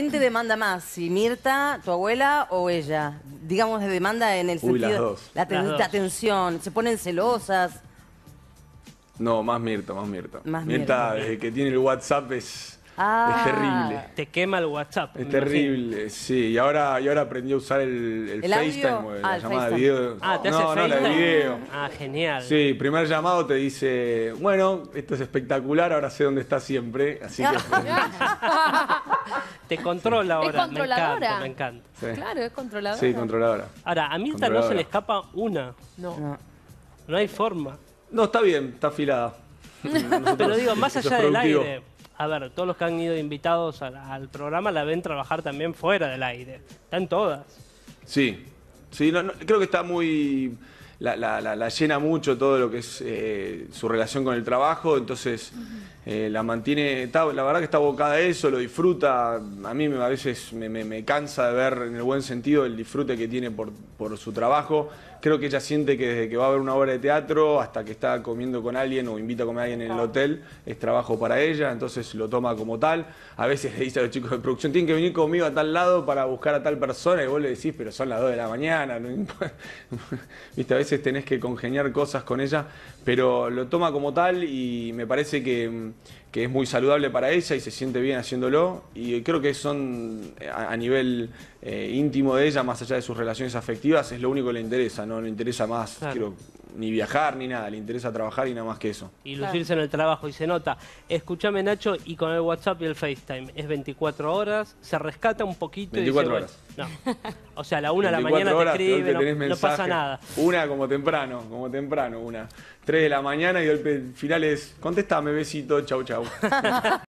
¿Quién te demanda más? ¿Si Mirta, tu abuela o ella? Digamos de demanda en el sentido... Las La, atención, las se ponen celosas. No, más Mirta, más Mirta. Más Mirta, Mirta. que tiene el WhatsApp es, ah. terrible. Te quema el WhatsApp. Es terrible, sí. Y ahora, y ahora aprendió a usar el, el, FaceTime, la ah, llamada de video. Ah, ¿te hace FaceTime? video. Ah, genial. Sí, primer llamado te dice, bueno, esto es espectacular, ahora sé dónde está siempre. Así que... te controla ahora. Es controladora. Me encanta, Claro, es controladora. Sí, controladora. Ahora, a Mirta no se le escapa una. No. no. hay forma. No, está bien, está afilada. Pero digo, más allá del aire. A ver, todos los que han ido invitados al, programa la ven trabajar también fuera del aire. Están todas. Sí, sí, creo que está muy... La, llena mucho todo lo que es eh, su relación con el trabajo, entonces... Eh, la mantiene, la verdad que está abocada a eso, lo disfruta, a mí a veces me, cansa de ver en el buen sentido el disfrute que tiene por, su trabajo, creo que ella siente que desde que va a haber una obra de teatro hasta que está comiendo con alguien o invita a comer a alguien en el hotel, es trabajo para ella, entonces lo toma como tal. A veces le dice a los chicos de producción, tienen que venir conmigo a tal lado para buscar a tal persona y vos le decís, pero son las 2 de la mañana. Viste, a veces tenés que congeniar cosas con ella, pero lo toma como tal y me parece que mm, que es muy saludable para ella y se siente bien haciéndolo. Y creo que son eh, a, nivel eh, íntimo de ella, más allá de sus relaciones afectivas, es lo único que le interesa, no le interesa más ni viajar ni nada, le interesa trabajar y nada más que eso. Y lucirse en el trabajo y se nota. Escúchame Nacho, y con el WhatsApp y el FaceTime, es 24 horas, se rescata un poquito. 24 y se... horas. No. O sea, la una de la mañana te escribe, no, pasa nada. Una como temprano, como temprano, una. tres de la mañana y el final es, contestame, besito, chau chau.